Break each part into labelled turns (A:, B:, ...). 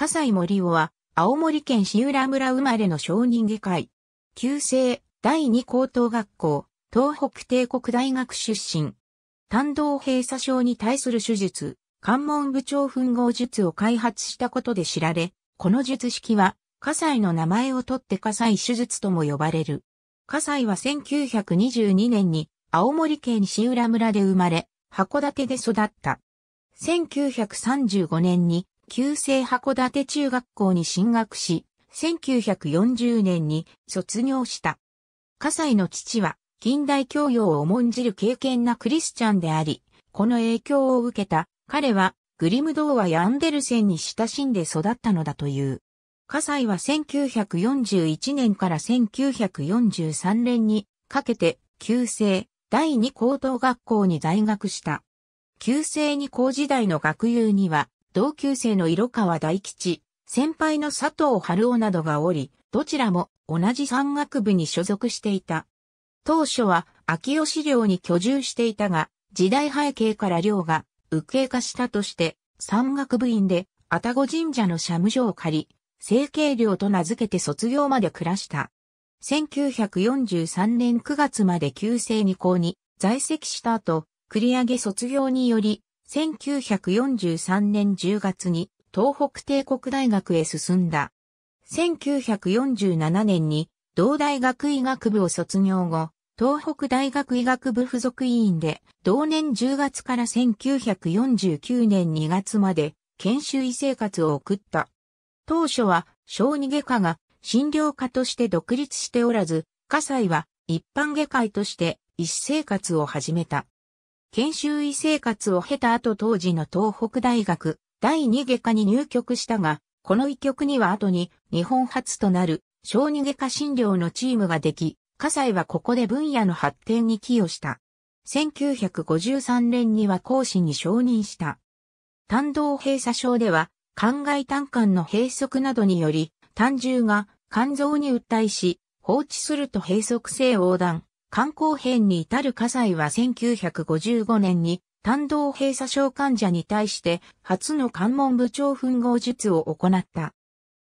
A: 笠西森夫は、青森県志浦村生まれの小人外科医。旧制、第二高等学校、東北帝国大学出身。単道閉鎖症に対する手術、関門部長吻合術を開発したことで知られ、この術式は、葛西の名前を取って葛西手術とも呼ばれる。葛西は1922年に青森県志浦村で生まれ、函館で育った。1935年に旧制函館中学校に進学し、1940年に卒業した。葛西の父は近代教養を重んじる敬虔なクリスチャンであり、この影響を受けた彼はグリム童話やアンデルセンに親しんで育ったのだという。葛西は1941年から1943年にかけて旧制第二高等学校に在学した。旧制二高時代の学友には同級生の色川大吉、先輩の佐藤春夫などがおり、どちらも同じ山岳部に所属していた。当初は秋吉寮に居住していたが、時代背景から寮が右傾化したとして、山岳部員で、愛宕神社の社務所を借り、成形寮と名付けて卒業まで暮らした。1943年9月まで旧姓に校に在籍した後、繰り上げ卒業により、1943年10月に東北帝国大学へ進んだ。1947年に同大学医学部を卒業後、東北大学医学部附属委員で、同年10月から1949年2月まで研修医生活を送った。当初は小児外科が診療科として独立しておらず、火災は一般外科医として医師生活を始めた。研修医生活を経た後当時の東北大学第二外科に入局したが、この医局には後に日本初となる小児外科診療のチームができ、葛西はここで分野の発展に寄与した。1953年には講師に承認した。単道閉鎖症では、肝外胆管の閉塞などにより、胆汁が肝臓に訴えし、放置すると閉塞性横断、肝硬変に至る火災は1955年に、単道閉鎖症患者に対して初の関門部長吻合術を行った。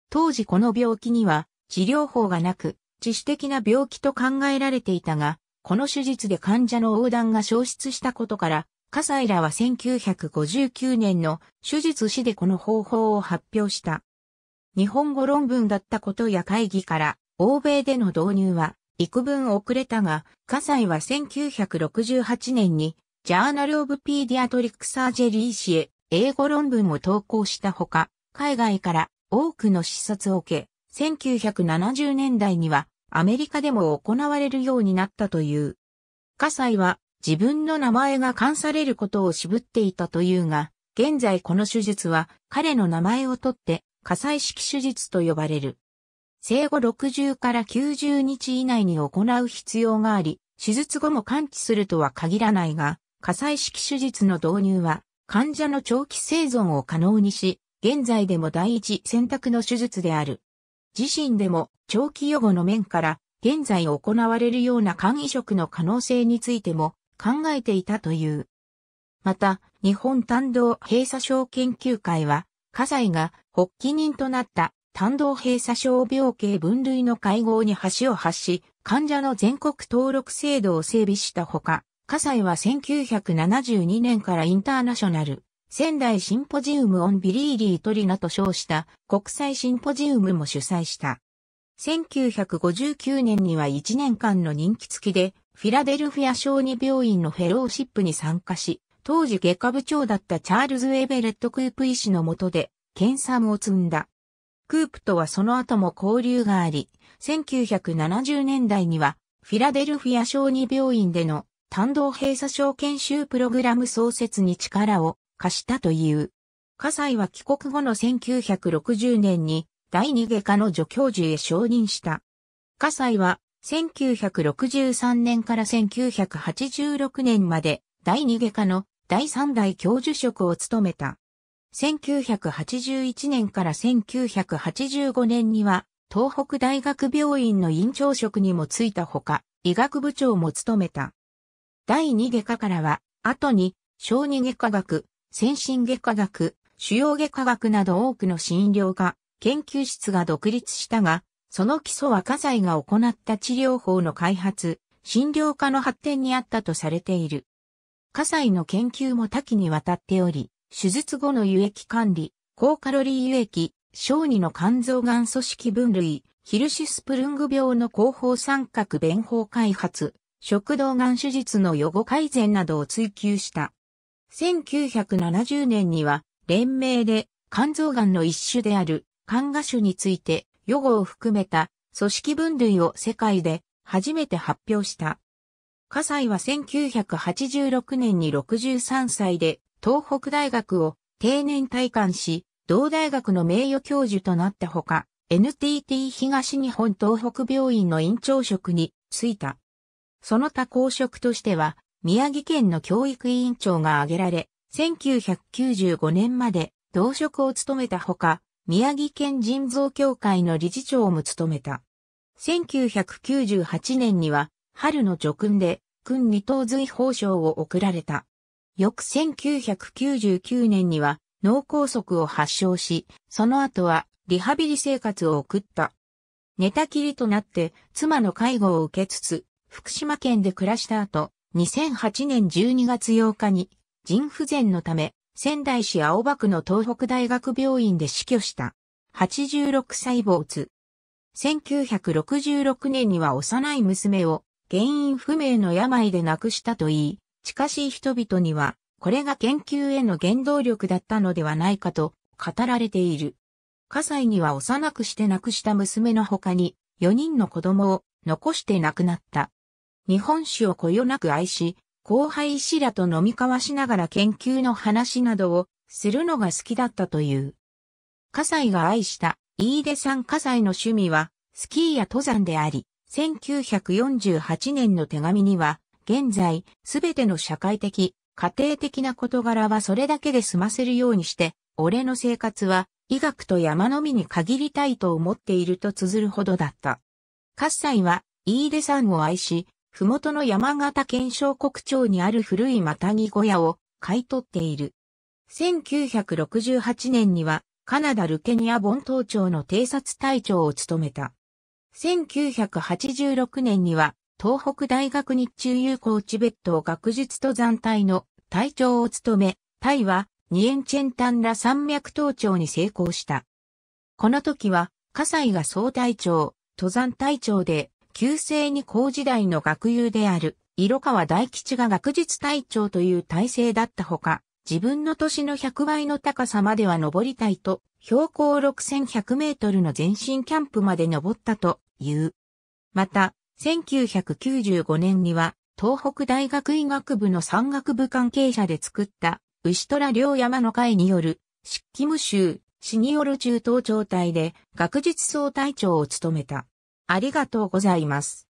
A: 当時この病気には治療法がなく、自主的な病気と考えられていたが、この手術で患者の横断が消失したことから、笠井らは1959年の手術史でこの方法を発表した。日本語論文だったことや会議から、欧米での導入は幾分遅れたが、葛西は1968年に、ジャーナル・オブ・ピーディアトリクサージェリー氏へ英語論文を投稿したほか、海外から多くの視察を受け、1970年代にはアメリカでも行われるようになったという。葛西は自分の名前が冠されることを渋っていたというが、現在この手術は彼の名前を取って、火災式手術と呼ばれる。生後60から90日以内に行う必要があり、手術後も完治するとは限らないが、火災式手術の導入は、患者の長期生存を可能にし、現在でも第一選択の手術である。自身でも長期予後の面から、現在行われるような肝移植の可能性についても考えていたという。また、日本単道閉鎖症研究会は、火災が発起人となった単道閉鎖症病形分類の会合に橋を発し、患者の全国登録制度を整備したほか、葛西は1972年からインターナショナル、仙台シンポジウムオンビリーリートリナと称した国際シンポジウムも主催した。1959年には1年間の任期付きで、フィラデルフィア小児病院のフェローシップに参加し、当時外科部長だったチャールズ・エベレット・クープ医師のもとで、検査も積んだ。クープとはその後も交流があり、1970年代にはフィラデルフィア小児病院での単道閉鎖症研修プログラム創設に力を貸したという。葛西は帰国後の1960年に第二外科の助教授へ承認した。葛西は1963年から1986年まで第二外科の第三代教授職を務めた。1981年から1985年には、東北大学病院の院長職にもついたほか、医学部長も務めた。第二外科からは、後に、小児外科学、先進外科学、主要外科学など多くの診療科、研究室が独立したが、その基礎は火災が行った治療法の開発、診療科の発展にあったとされている。火災の研究も多岐にわたっており、手術後の輸液管理、高カロリー輸液、小児の肝臓がん組織分類、ヒルシスプルング病の後方三角弁法開発、食道がん手術の予後改善などを追求した。1970年には、連名で肝臓がんの一種である肝芽種について予後を含めた組織分類を世界で初めて発表した。火災は1986年に63歳で東北大学を定年退官し、同大学の名誉教授となったほか、NTT 東日本東北病院の院長職に就いた。その他公職としては、宮城県の教育委員長が挙げられ、1995年まで同職を務めたほか、宮城県人造協会の理事長も務めた。1998年には、春の叙勲で、君二等随法賞を贈られた。翌1999年には脳梗塞を発症し、その後はリハビリ生活を送った。寝たきりとなって妻の介護を受けつつ、福島県で暮らした後、2008年12月8日に腎不全のため仙台市青葉区の東北大学病院で死去した。86歳没。1966年には幼い娘を原因不明の病で亡くしたといい、近しい人々には、これが研究への原動力だったのではないかと語られている。葛西には幼くして亡くした娘の他に4人の子供を残して亡くなった。日本史をこよなく愛し、後輩医師らと飲み交わしながら研究の話などをするのが好きだったという。葛西が愛した飯出さん葛西の趣味はスキーや登山であり、1948年の手紙には現在、すべての社会的、家庭的な事柄はそれだけで済ませるようにして、俺の生活は医学と山のみに限りたいと思っていると綴るほどだった。喝采は、飯出んを愛し、麓の山形県小国町にある古いマタギ小屋を買い取っている。1968年には、カナダルケニア本島町の偵察隊長を務めた。1986年には、東北大学日中友好チベット学術登山隊の隊長を務め、隊はニエンチェンタンラ山脈登頂に成功した。この時は、葛西が総隊長、登山隊長で、旧正二高時代の学友である、色川大吉が学術隊長という体制だったほか、自分の年の100倍の高さまでは登りたいと、標高6100メートルの全身キャンプまで登ったという。また、1995年には、東北大学医学部の山岳部関係者で作った、牛虎両山の会による、執無臭、死による中等長隊で、学術総隊長を務めた。ありがとうございます。